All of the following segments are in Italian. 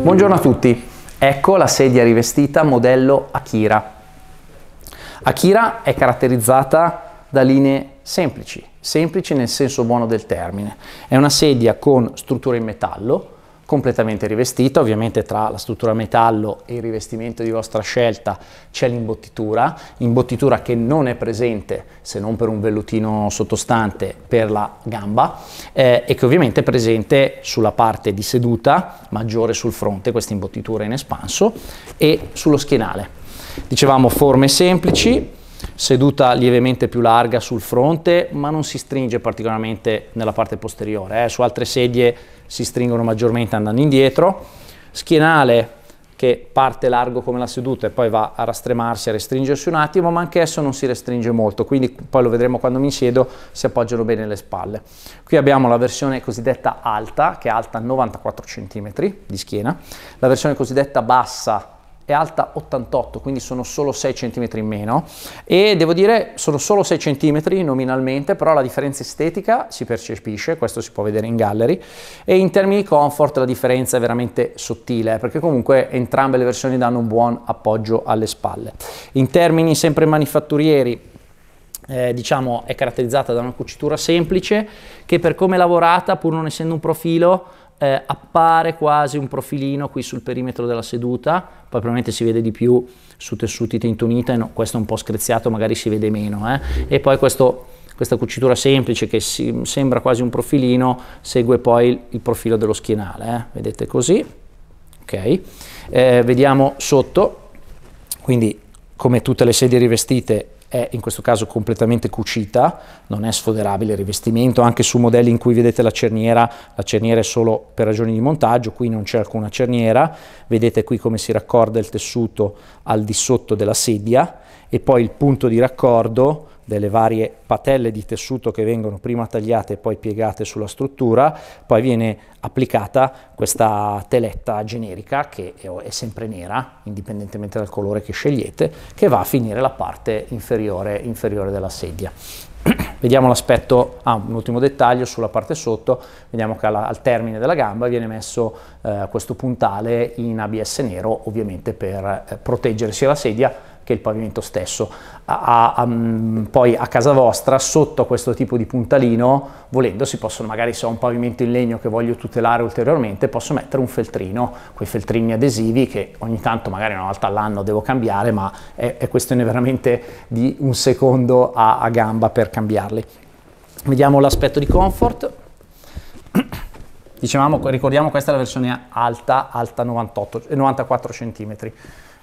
Buongiorno a tutti, ecco la sedia rivestita modello Akira. Akira è caratterizzata da linee semplici, semplici nel senso buono del termine. È una sedia con struttura in metallo, completamente rivestita, ovviamente tra la struttura metallo e il rivestimento di vostra scelta c'è l'imbottitura, imbottitura che non è presente se non per un vellutino sottostante per la gamba eh, e che ovviamente è presente sulla parte di seduta, maggiore sul fronte, questa imbottitura in espanso, e sullo schienale. Dicevamo forme semplici, seduta lievemente più larga sul fronte, ma non si stringe particolarmente nella parte posteriore. Eh. Su altre sedie si stringono maggiormente andando indietro, schienale che parte largo come la seduta e poi va a rastremarsi, a restringersi un attimo, ma anche esso non si restringe molto, quindi poi lo vedremo quando mi siedo, si appoggiano bene le spalle. Qui abbiamo la versione cosiddetta alta, che è alta 94 cm di schiena, la versione cosiddetta bassa è alta 88, quindi sono solo 6 cm in meno e devo dire sono solo 6 cm nominalmente, però la differenza estetica si percepisce, questo si può vedere in gallery e in termini di comfort la differenza è veramente sottile, perché comunque entrambe le versioni danno un buon appoggio alle spalle. In termini sempre manifatturieri eh, diciamo è caratterizzata da una cucitura semplice che per come lavorata pur non essendo un profilo eh, appare quasi un profilino qui sul perimetro della seduta, poi probabilmente si vede di più su tessuti tintunita, no, questo è un po' screziato, magari si vede meno, eh. e poi questo, questa cucitura semplice che si, sembra quasi un profilino, segue poi il, il profilo dello schienale, eh. vedete così, ok, eh, vediamo sotto, quindi come tutte le sedie rivestite è in questo caso completamente cucita, non è sfoderabile il rivestimento, anche su modelli in cui vedete la cerniera, la cerniera è solo per ragioni di montaggio, qui non c'è alcuna cerniera, vedete qui come si raccorda il tessuto al di sotto della sedia e poi il punto di raccordo delle varie patelle di tessuto che vengono prima tagliate e poi piegate sulla struttura, poi viene applicata questa teletta generica che è sempre nera, indipendentemente dal colore che scegliete, che va a finire la parte inferiore, inferiore della sedia. vediamo l'aspetto, ah, un ultimo dettaglio sulla parte sotto, vediamo che alla, al termine della gamba viene messo eh, questo puntale in ABS nero, ovviamente per eh, proteggere sia la sedia che il pavimento stesso. A, a, mm, poi a casa vostra, sotto questo tipo di puntalino, volendo si possono, magari se ho un pavimento in legno che voglio tutelare ulteriormente, posso mettere un feltrino, quei feltrini adesivi che ogni tanto, magari una volta all'anno devo cambiare, ma è, è questione veramente di un secondo a, a gamba per cambiarli. Vediamo l'aspetto di comfort. Dicevamo, ricordiamo questa è la versione alta, alta 98, 94 cm.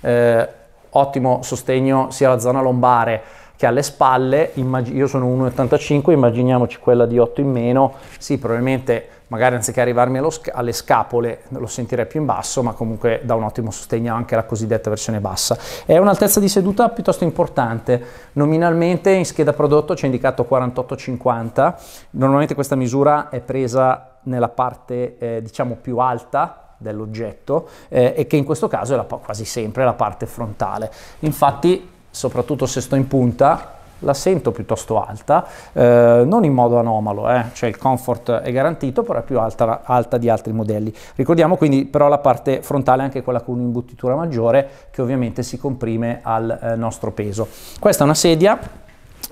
Eh, ottimo sostegno sia alla zona lombare che alle spalle, io sono 1,85, immaginiamoci quella di 8 in meno, sì probabilmente magari anziché arrivarmi sca alle scapole lo sentirei più in basso, ma comunque dà un ottimo sostegno anche alla cosiddetta versione bassa. È un'altezza di seduta piuttosto importante, nominalmente in scheda prodotto c'è indicato 48,50, normalmente questa misura è presa nella parte eh, diciamo più alta dell'oggetto eh, e che in questo caso è la, quasi sempre la parte frontale. Infatti, soprattutto se sto in punta, la sento piuttosto alta, eh, non in modo anomalo, eh, cioè il comfort è garantito, però è più alta, alta, di altri modelli. Ricordiamo quindi però la parte frontale, anche quella con un'imbottitura maggiore, che ovviamente si comprime al eh, nostro peso. Questa è una sedia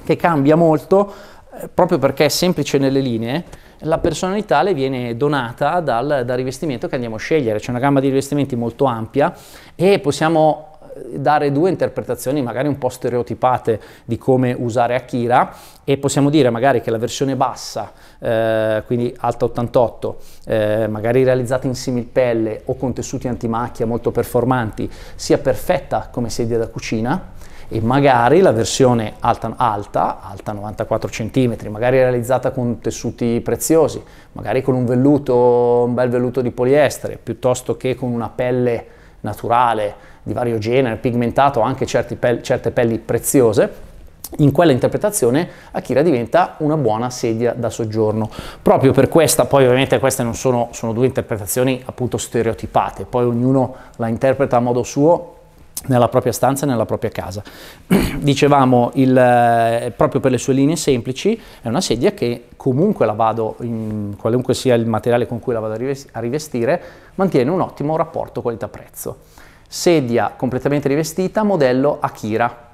che cambia molto eh, proprio perché è semplice nelle linee, la personalità le viene donata dal, dal rivestimento che andiamo a scegliere. C'è una gamma di rivestimenti molto ampia e possiamo eh, dare due interpretazioni magari un po' stereotipate di come usare Akira e possiamo dire magari che la versione bassa, eh, quindi alta 88, eh, magari realizzata in similpelle o con tessuti antimacchia molto performanti, sia perfetta come sedia da cucina e magari la versione alta, alta, alta 94 cm, magari realizzata con tessuti preziosi, magari con un velluto, un bel velluto di poliestere, piuttosto che con una pelle naturale di vario genere, pigmentato anche pe certe pelli preziose, in quella interpretazione Akira diventa una buona sedia da soggiorno. Proprio per questa, poi ovviamente queste non sono, sono due interpretazioni appunto stereotipate, poi ognuno la interpreta a modo suo, nella propria stanza, nella propria casa. Dicevamo, il, eh, proprio per le sue linee semplici, è una sedia che comunque la vado, in, qualunque sia il materiale con cui la vado a rivestire, mantiene un ottimo rapporto qualità-prezzo. Sedia completamente rivestita, modello Akira,